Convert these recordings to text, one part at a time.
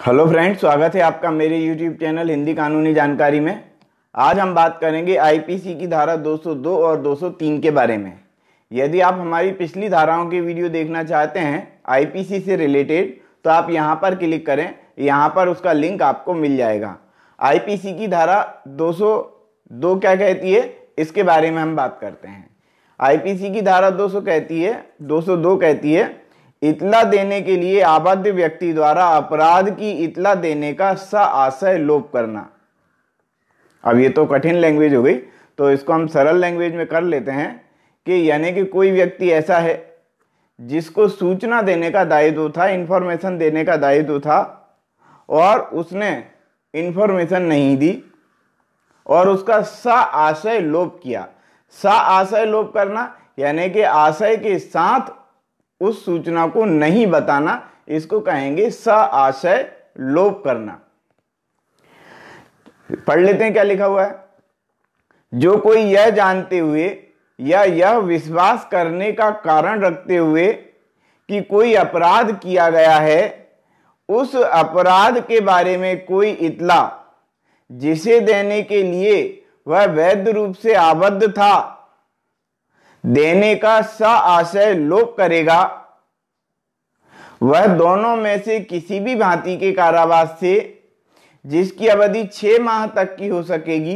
hello friends स्वागत है आपका मेरे यूट्यूब चैनल हिंदी कानूनी जानकारी में आज हम बात करेंगे आईपीसी की धारा 202 और 203 के बारे में यदि आप हमारी पिछली धाराओं की वीडियो देखना चाहते हैं आईपीसी से रिलेटेड तो आप यहां पर क्लिक करें यहां पर उसका लिंक आपको मिल जाएगा आईपीसी की धारा 202 क्या कहती है इसके बारे में हम बात करते हैं आईपीसी की धारा 200 कहती है 202 कहती है इतला देने के लिए आबद्ध व्यक्ति द्वारा अपराध की इतला देने का स आशय लोप करना अब ये तो कठिन लैंग्वेज हो गई तो इसको हम सरल लैंग्वेज में कर लेते हैं कि यानी कि कोई व्यक्ति ऐसा है जिसको सूचना देने का दायित्व था इन्फॉर्मेशन देने का दायित्व था और उसने इन्फॉर्मेशन नहीं दी और उसका स आशय लोप किया सा आशय लोप करना यानी कि आशय के साथ उस सूचना को नहीं बताना इसको कहेंगे स आशय लोप करना पढ़ लेते हैं क्या लिखा हुआ है जो कोई यह जानते हुए या यह विश्वास करने का कारण रखते हुए कि कोई अपराध किया गया है उस अपराध के बारे में कोई इतला जिसे देने के लिए वह वैध रूप से आबद्ध था देने का सा आशय लोप करेगा वह दोनों में से किसी भी भांति के कारावास से जिसकी अवधि छह माह तक की हो सकेगी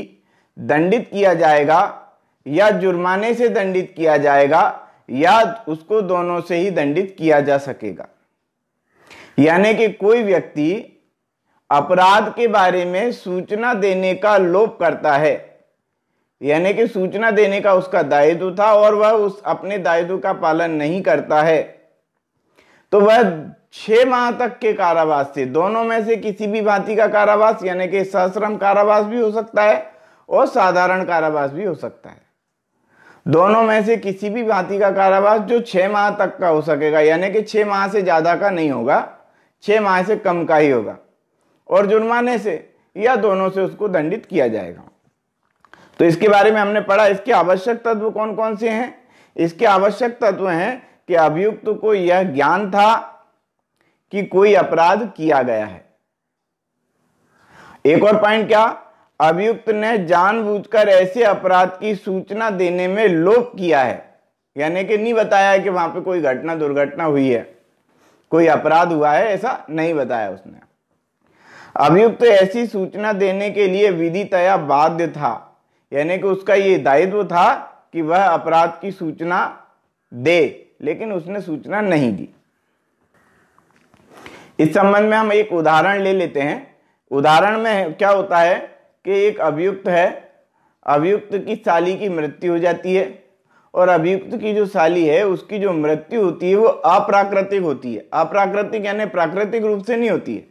दंडित किया जाएगा या जुर्माने से दंडित किया जाएगा या उसको दोनों से ही दंडित किया जा सकेगा यानी कि कोई व्यक्ति अपराध के बारे में सूचना देने का लोप करता है यानी कि सूचना देने का उसका दायित्व था और वह उस अपने दायित्व का पालन नहीं करता है तो वह छह माह तक के कारावास से दोनों में से किसी भी भांति का कारावास यानी कि सहश्रम कारावास भी हो सकता है और साधारण कारावास भी हो सकता है दोनों में से किसी भी भांति का कारावास जो छह माह तक का हो सकेगा यानी कि छह माह से ज्यादा का नहीं होगा छह माह से कम का ही होगा और जुर्माने से या दोनों से उसको दंडित किया जाएगा तो इसके बारे में हमने पढ़ा इसके आवश्यक तत्व कौन कौन से हैं इसके आवश्यक तत्व हैं कि अभियुक्त को यह ज्ञान था कि कोई अपराध किया गया है एक और पॉइंट क्या अभियुक्त ने जानबूझकर ऐसे अपराध की सूचना देने में लोप किया है यानी कि नहीं बताया है कि वहां पे कोई घटना दुर्घटना हुई है कोई अपराध हुआ है ऐसा नहीं बताया उसने अभियुक्त ऐसी सूचना देने के लिए विधि तया बाध्य था यानी कि उसका ये दायित्व था कि वह अपराध की सूचना दे लेकिन उसने सूचना नहीं दी इस संबंध में हम एक उदाहरण ले लेते हैं उदाहरण में क्या होता है कि एक अभियुक्त है अभियुक्त की साली की मृत्यु हो जाती है और अभियुक्त की जो साली है उसकी जो मृत्यु होती है वो अप्राकृतिक होती है अप्राकृतिक यानी प्राकृतिक रूप से नहीं होती है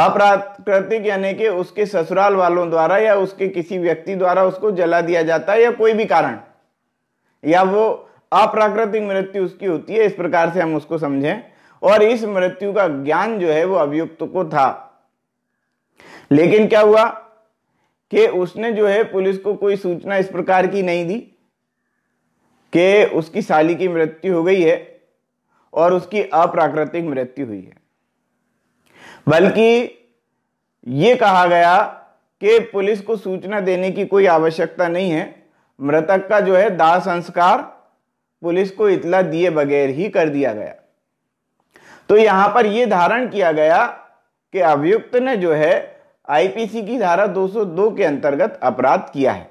अप्राकृतिक यानी कि उसके ससुराल वालों द्वारा या उसके किसी व्यक्ति द्वारा उसको जला दिया जाता है या कोई भी कारण या वो अप्राकृतिक मृत्यु उसकी होती है इस प्रकार से हम उसको समझें और इस मृत्यु का ज्ञान जो है वो अभियुक्त को था लेकिन क्या हुआ कि उसने जो है पुलिस को कोई सूचना इस प्रकार की नहीं दी कि उसकी साली की मृत्यु हो गई है और उसकी अप्राकृतिक मृत्यु हुई है बल्कि ये कहा गया कि पुलिस को सूचना देने की कोई आवश्यकता नहीं है मृतक का जो है दाह संस्कार पुलिस को इतला दिए बगैर ही कर दिया गया तो यहां पर यह धारण किया गया कि अभियुक्त ने जो है आईपीसी की धारा 202 के अंतर्गत अपराध किया है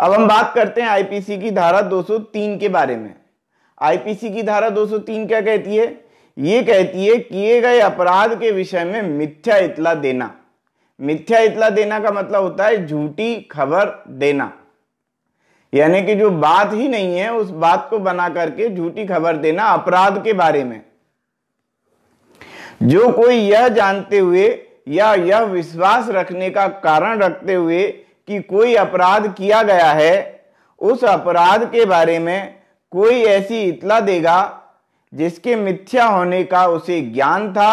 अब हम बात करते हैं आईपीसी की धारा 203 के बारे में आईपीसी की धारा 203 क्या कहती है ये कहती है किए गए अपराध के विषय में मिथ्या इतला देना मिथ्या इतला देना का मतलब होता है झूठी खबर देना यानी कि जो बात ही नहीं है उस बात को बना करके झूठी खबर देना अपराध के बारे में जो कोई यह जानते हुए या यह विश्वास रखने का कारण रखते हुए कि कोई अपराध किया गया है उस अपराध के बारे में कोई ऐसी इतला देगा जिसके मिथ्या होने का उसे ज्ञान था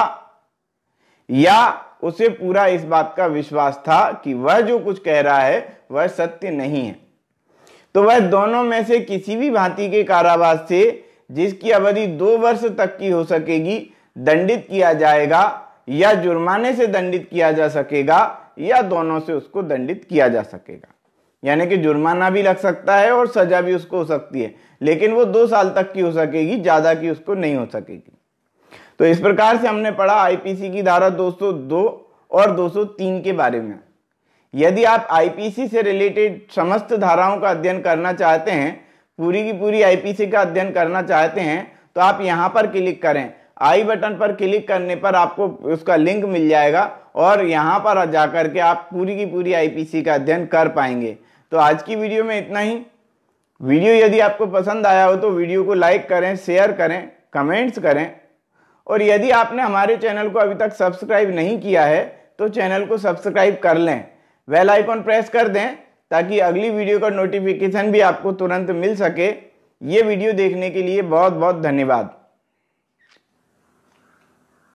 या उसे पूरा इस बात का विश्वास था कि वह जो कुछ कह रहा है वह सत्य नहीं है तो वह दोनों में से किसी भी भांति के कारावास से जिसकी अवधि दो वर्ष तक की हो सकेगी दंडित किया जाएगा या जुर्माने से दंडित किया जा सकेगा या दोनों से उसको दंडित किया जा सकेगा यानी कि जुर्माना भी लग सकता है और सजा भी उसको हो सकती है लेकिन वो दो साल तक की हो सकेगी ज़्यादा की उसको नहीं हो सकेगी तो इस प्रकार से हमने पढ़ा आईपीसी की धारा 202 और 203 के बारे में यदि आप आईपीसी से रिलेटेड समस्त धाराओं का अध्ययन करना चाहते हैं पूरी की पूरी आईपीसी का अध्ययन करना चाहते हैं तो आप यहाँ पर क्लिक करें आई बटन पर क्लिक करने पर आपको उसका लिंक मिल जाएगा और यहाँ पर कर के आप पूरी की पूरी आईपीसी का अध्ययन कर पाएंगे तो आज की वीडियो में इतना ही वीडियो यदि आपको पसंद आया हो तो वीडियो को लाइक करें शेयर करें कमेंट्स करें और यदि आपने हमारे चैनल को अभी तक सब्सक्राइब नहीं किया है तो चैनल को सब्सक्राइब कर लें वेल आइकॉन प्रेस कर दें ताकि अगली वीडियो का नोटिफिकेशन भी आपको तुरंत मिल सके ये वीडियो देखने के लिए बहुत बहुत धन्यवाद